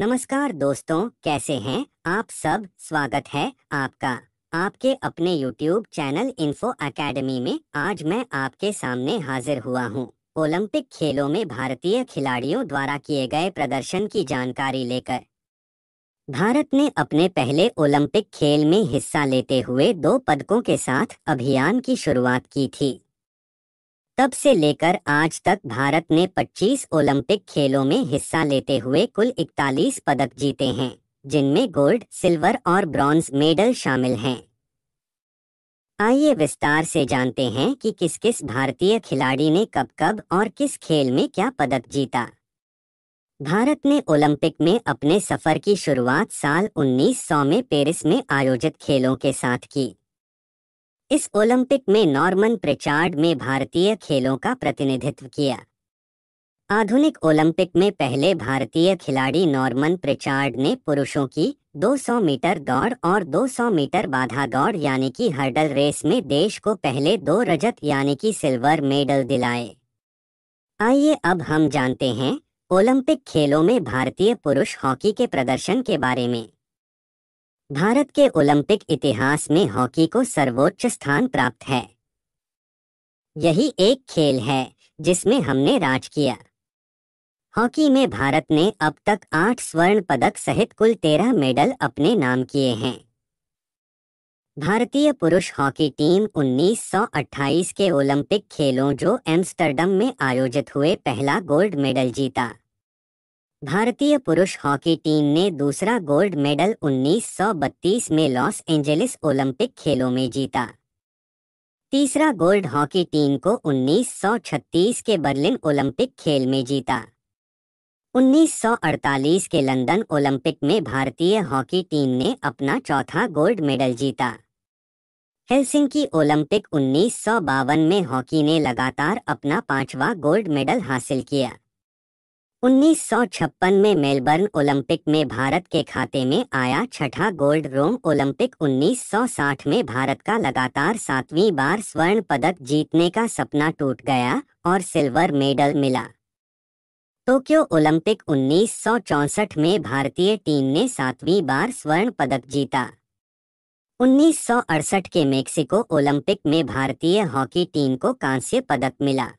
नमस्कार दोस्तों कैसे हैं आप सब स्वागत है आपका आपके अपने YouTube चैनल इन्फो अकेडमी में आज मैं आपके सामने हाजिर हुआ हूं। ओलंपिक खेलों में भारतीय खिलाड़ियों द्वारा किए गए प्रदर्शन की जानकारी लेकर भारत ने अपने पहले ओलंपिक खेल में हिस्सा लेते हुए दो पदकों के साथ अभियान की शुरुआत की थी तब से लेकर आज तक भारत ने 25 ओलंपिक खेलों में हिस्सा लेते हुए कुल 41 पदक जीते हैं जिनमें गोल्ड सिल्वर और ब्रॉन्ज मेडल शामिल हैं आइए विस्तार से जानते हैं कि किस किस भारतीय खिलाड़ी ने कब कब और किस खेल में क्या पदक जीता भारत ने ओलंपिक में अपने सफर की शुरुआत साल 1900 में पेरिस में आयोजित खेलों के साथ की इस ओलंपिक में नॉर्मन प्रिचार्ड में भारतीय खेलों का प्रतिनिधित्व किया आधुनिक ओलंपिक में पहले भारतीय खिलाड़ी नॉर्मन प्रिचार्ड ने पुरुषों की 200 मीटर दौड़ और 200 मीटर बाधा दौड़ यानी कि हर्डल रेस में देश को पहले दो रजत यानी कि सिल्वर मेडल दिलाए आइए अब हम जानते हैं ओलंपिक खेलों में भारतीय पुरुष हॉकी के प्रदर्शन के बारे में भारत के ओलंपिक इतिहास में हॉकी को सर्वोच्च स्थान प्राप्त है यही एक खेल है जिसमें हमने राज किया हॉकी में भारत ने अब तक आठ स्वर्ण पदक सहित कुल तेरह मेडल अपने नाम किए हैं भारतीय पुरुष हॉकी टीम 1928 के ओलंपिक खेलों जो एम्स्टर्डम में आयोजित हुए पहला गोल्ड मेडल जीता भारतीय पुरुष हॉकी टीम ने दूसरा गोल्ड मेडल 1932 में लॉस एंजेलिस ओलंपिक खेलों में जीता तीसरा गोल्ड हॉकी टीम को 1936 के बर्लिन ओलंपिक खेल में जीता 1948 के लंदन ओलंपिक में भारतीय हॉकी टीम ने अपना चौथा गोल्ड मेडल जीता हेलसिंकी ओलंपिक उन्नीस में हॉकी ने लगातार अपना पांचवा गोल्ड मेडल हासिल किया 1956 में मेलबर्न ओलंपिक में भारत के खाते में आया छठा गोल्ड रोम ओलंपिक 1960 में भारत का लगातार सातवीं बार स्वर्ण पदक जीतने का सपना टूट गया और सिल्वर मेडल मिला टोक्यो ओलंपिक 1964 में भारतीय टीम ने सातवीं बार स्वर्ण पदक जीता 1968 के मेक्सिको ओलंपिक में भारतीय हॉकी टीम को कांस्य पदक मिला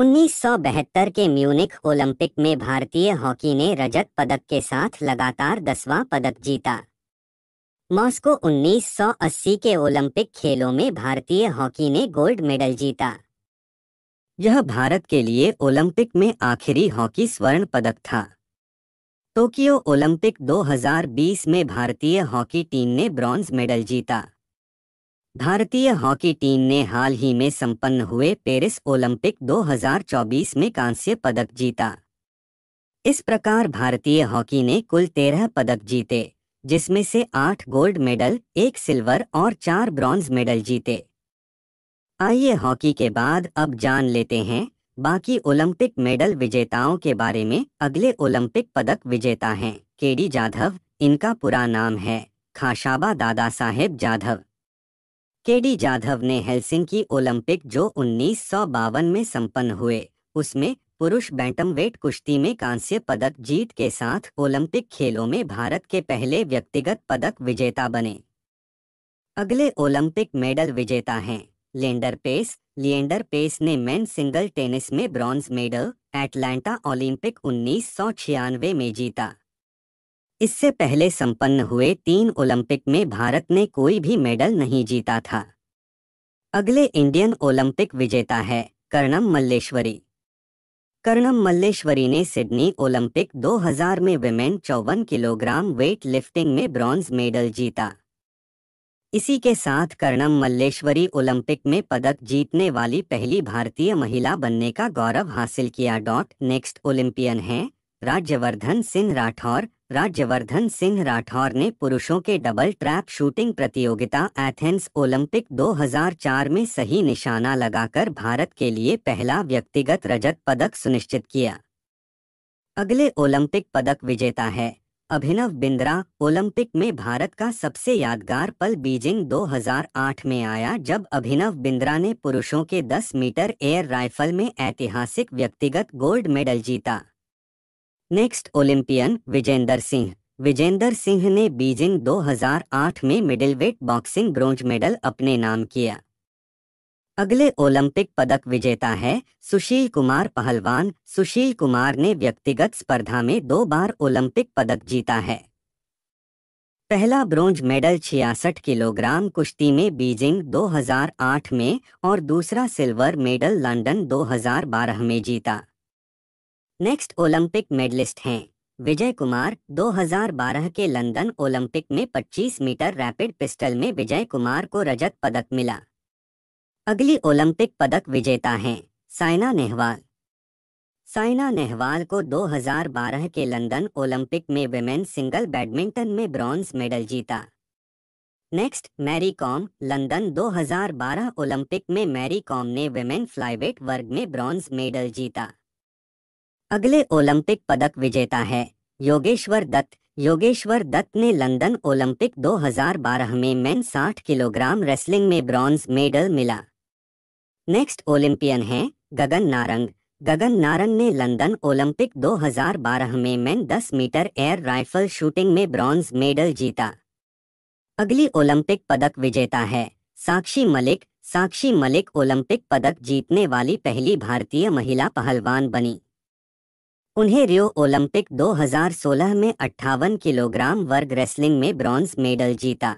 उन्नीस के म्यूनिक ओलंपिक में भारतीय हॉकी ने रजत पदक के साथ लगातार दसवां पदक जीता मॉस्को 1980 के ओलंपिक खेलों में भारतीय हॉकी ने गोल्ड मेडल जीता यह भारत के लिए ओलंपिक में आखिरी हॉकी स्वर्ण पदक था टोक्यो ओलंपिक 2020 में भारतीय हॉकी टीम ने ब्रॉन्ज मेडल जीता भारतीय हॉकी टीम ने हाल ही में संपन्न हुए पेरिस ओलंपिक 2024 में कांस्य पदक जीता इस प्रकार भारतीय हॉकी ने कुल तेरह पदक जीते जिसमें से आठ गोल्ड मेडल एक सिल्वर और चार ब्रॉन्ज मेडल जीते आइए हॉकी के बाद अब जान लेते हैं बाकी ओलंपिक मेडल विजेताओं के बारे में अगले ओलंपिक पदक विजेता हैं केडी जाधव इनका पूरा नाम है खाशाबा दादा साहेब जाधव केडी जाधव ने हेलसिंकी ओलंपिक जो उन्नीस में संपन्न हुए उसमें पुरुष बैंटमवेट कुश्ती में कांस्य पदक जीत के साथ ओलंपिक खेलों में भारत के पहले व्यक्तिगत पदक विजेता बने अगले ओलंपिक मेडल विजेता हैं लेंडर पेस लिएंडर पेस ने मेन सिंगल टेनिस में ब्रॉन्ज मेडल एटलांटा ओलंपिक उन्नीस में जीता इससे पहले संपन्न हुए तीन ओलंपिक में भारत ने कोई भी मेडल नहीं जीता था अगले इंडियन ओलंपिक विजेता है कर्णम मल्लेश्वरी कर्णम मल्लेश्वरी ने सिडनी ओलंपिक 2000 में विमेन चौवन किलोग्राम वेट लिफ्टिंग में ब्रॉन्ज मेडल जीता इसी के साथ कर्णम मल्लेश्वरी ओलंपिक में पदक जीतने वाली पहली भारतीय महिला बनने का गौरव हासिल किया डॉट नेक्स्ट ओलंपियन है राज्यवर्धन सिंह राठौर राज्यवर्धन सिंह राठौर ने पुरुषों के डबल ट्रैप शूटिंग प्रतियोगिता एथेंस ओलंपिक 2004 में सही निशाना लगाकर भारत के लिए पहला व्यक्तिगत रजत पदक सुनिश्चित किया अगले ओलंपिक पदक विजेता है अभिनव बिंद्रा ओलंपिक में भारत का सबसे यादगार पल बीजिंग 2008 में आया जब अभिनव बिंद्रा ने पुरुषों के 10 मीटर एयर राइफल में ऐतिहासिक व्यक्तिगत गोल्ड मेडल जीता नेक्स्ट ओलंपियन विजेंदर सिंह विजेंदर सिंह ने बीजिंग 2008 में मिडिलवेट बॉक्सिंग ब्रोंज मेडल अपने नाम किया अगले ओलंपिक पदक विजेता है सुशील कुमार पहलवान सुशील कुमार ने व्यक्तिगत स्पर्धा में दो बार ओलंपिक पदक जीता है पहला ब्रोंज मेडल 66 किलोग्राम कुश्ती में बीजिंग 2008 में और दूसरा सिल्वर मेडल लंदन 2012 में जीता नेक्स्ट ओलंपिक मेडलिस्ट हैं विजय कुमार 2012 के लंदन ओलंपिक में 25 मीटर रैपिड पिस्टल में विजय कुमार को रजत पदक मिला अगली ओलंपिक पदक विजेता हैं साइना नेहवाल साइना नेहवाल को 2012 के लंदन ओलंपिक में वेमेन सिंगल बैडमिंटन में ब्रॉन्ज मेडल जीता next Mary Kom London 2012 Olympic में मैरी कॉम ने विमेन फ्लाईवेट वर्ग में ब्रॉन्ज मेडल जीता अगले ओलंपिक पदक विजेता है योगेश्वर दत्त योगेश्वर दत्त ने लंदन ओलंपिक 2012 में मेन 60 किलोग्राम रेसलिंग में ब्रॉन्ज मेडल मिला नेक्स्ट ओलंपियन है गगन नारंग गगन नारंग ने लंदन ओलंपिक 2012 में men 10 metre air rifle shooting में ब्रॉन्ज मेडल जीता अगली ओलंपिक पदक विजेता है साक्षी मलिक साक्षी मलिक ओलंपिक पदक जीतने वाली पहली भारतीय महिला पहलवान बनी उन्हें रियो ओलंपिक 2016 में अट्ठावन किलोग्राम वर्ग रेसलिंग में ब्रॉन्ज मेडल जीता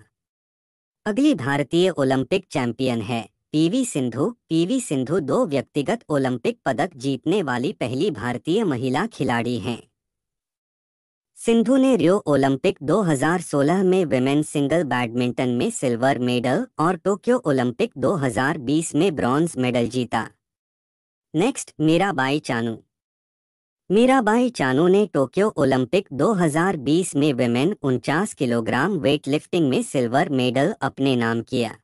अगली भारतीय ओलंपिक चैंपियन है पीवी सिंधु पीवी सिंधु दो व्यक्तिगत ओलंपिक पदक जीतने वाली पहली भारतीय महिला खिलाड़ी हैं सिंधु ने रियो ओलंपिक 2016 में वेमेन सिंगल बैडमिंटन में सिल्वर मेडल और टोक्यो ओलंपिक 2020 में ब्रॉन्ज मेडल जीता नेक्स्ट मीराबाई चानू मीराबाई चानू ने टोक्यो ओलंपिक 2020 में विमेन उनचास किलोग्राम वेटलिफ्टिंग में सिल्वर मेडल अपने नाम किया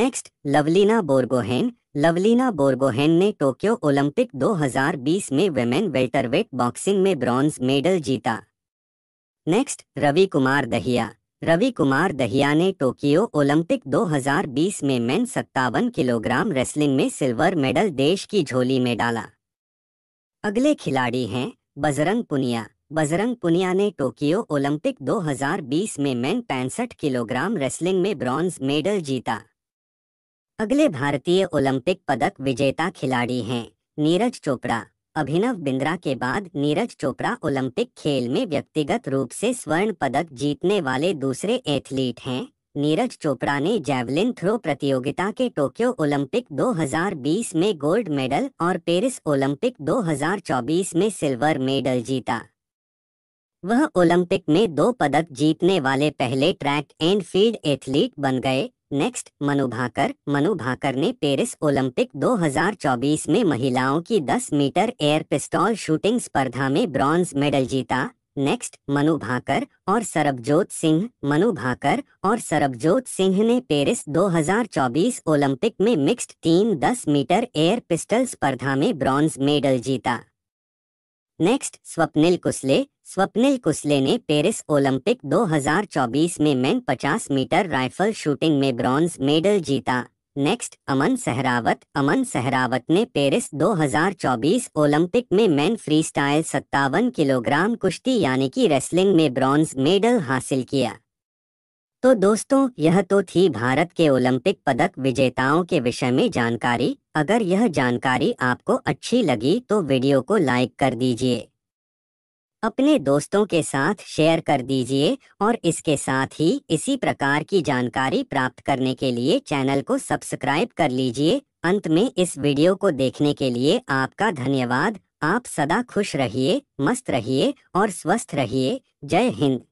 नेक्स्ट लवलीना बोर्गोहेन लवलीना बोर्गोहेन ने टोक्यो ओलंपिक 2020 में विमेन वेल्टरवेट बॉक्सिंग में ब्रॉन्ज मेडल जीता नेक्स्ट रवि कुमार दहिया रवि कुमार दहिया ने टोक्यो ओलंपिक 2020 में मेन सत्तावन किलोग्राम रेसलिंग में सिल्वर मेडल देश की झोली में डाला अगले खिलाड़ी हैं बजरंग पुनिया बजरंग पुनिया ने टोक्यो ओलंपिक 2020 में मैन पैंसठ किलोग्राम रेसलिंग में ब्रॉन्ज मेडल जीता अगले भारतीय ओलंपिक पदक विजेता खिलाड़ी हैं नीरज चोपड़ा अभिनव बिंद्रा के बाद नीरज चोपड़ा ओलंपिक खेल में व्यक्तिगत रूप से स्वर्ण पदक जीतने वाले दूसरे एथलीट हैं नीरज चोपड़ा ने जैवलिन थ्रो प्रतियोगिता के टोक्यो ओलंपिक 2020 में गोल्ड मेडल और पेरिस ओलंपिक 2024 में सिल्वर मेडल जीता वह ओलंपिक में दो पदक जीतने वाले पहले ट्रैक एंड फील्ड एथलीट बन गए नेक्स्ट मनु भाकर मनु भाकर ने पेरिस ओलंपिक 2024 में महिलाओं की 10 मीटर एयर पिस्टॉल शूटिंग स्पर्धा में ब्रॉन्ज मेडल जीता नेक्स्ट मनु भाकर और सरबजोत सिंह मनु भाकर और सरबजोत सिंह ने पेरिस 2024 ओलंपिक में mixed team 10 metre air pistol स्पर्धा में ब्रॉन्ज मेडल जीता नेक्स्ट स्वप्निल कुसले स्वप्निल कुसले ने पेरिस ओलंपिक 2024 में मेन 50 मीटर राइफल शूटिंग में ब्रॉन्ज मेडल जीता नेक्स्ट अमन सहरावत अमन सहरावत ने पेरिस 2024 ओलंपिक में मैन फ्रीस्टाइल सत्तावन किलोग्राम कुश्ती यानी कि रेसलिंग में ब्रॉन्ज मेडल हासिल किया तो दोस्तों यह तो थी भारत के ओलंपिक पदक विजेताओं के विषय में जानकारी अगर यह जानकारी आपको अच्छी लगी तो वीडियो को लाइक कर दीजिए अपने दोस्तों के साथ शेयर कर दीजिए और इसके साथ ही इसी प्रकार की जानकारी प्राप्त करने के लिए चैनल को सब्सक्राइब कर लीजिए अंत में इस वीडियो को देखने के लिए आपका धन्यवाद आप सदा खुश रहिए मस्त रहिए और स्वस्थ रहिए जय हिंद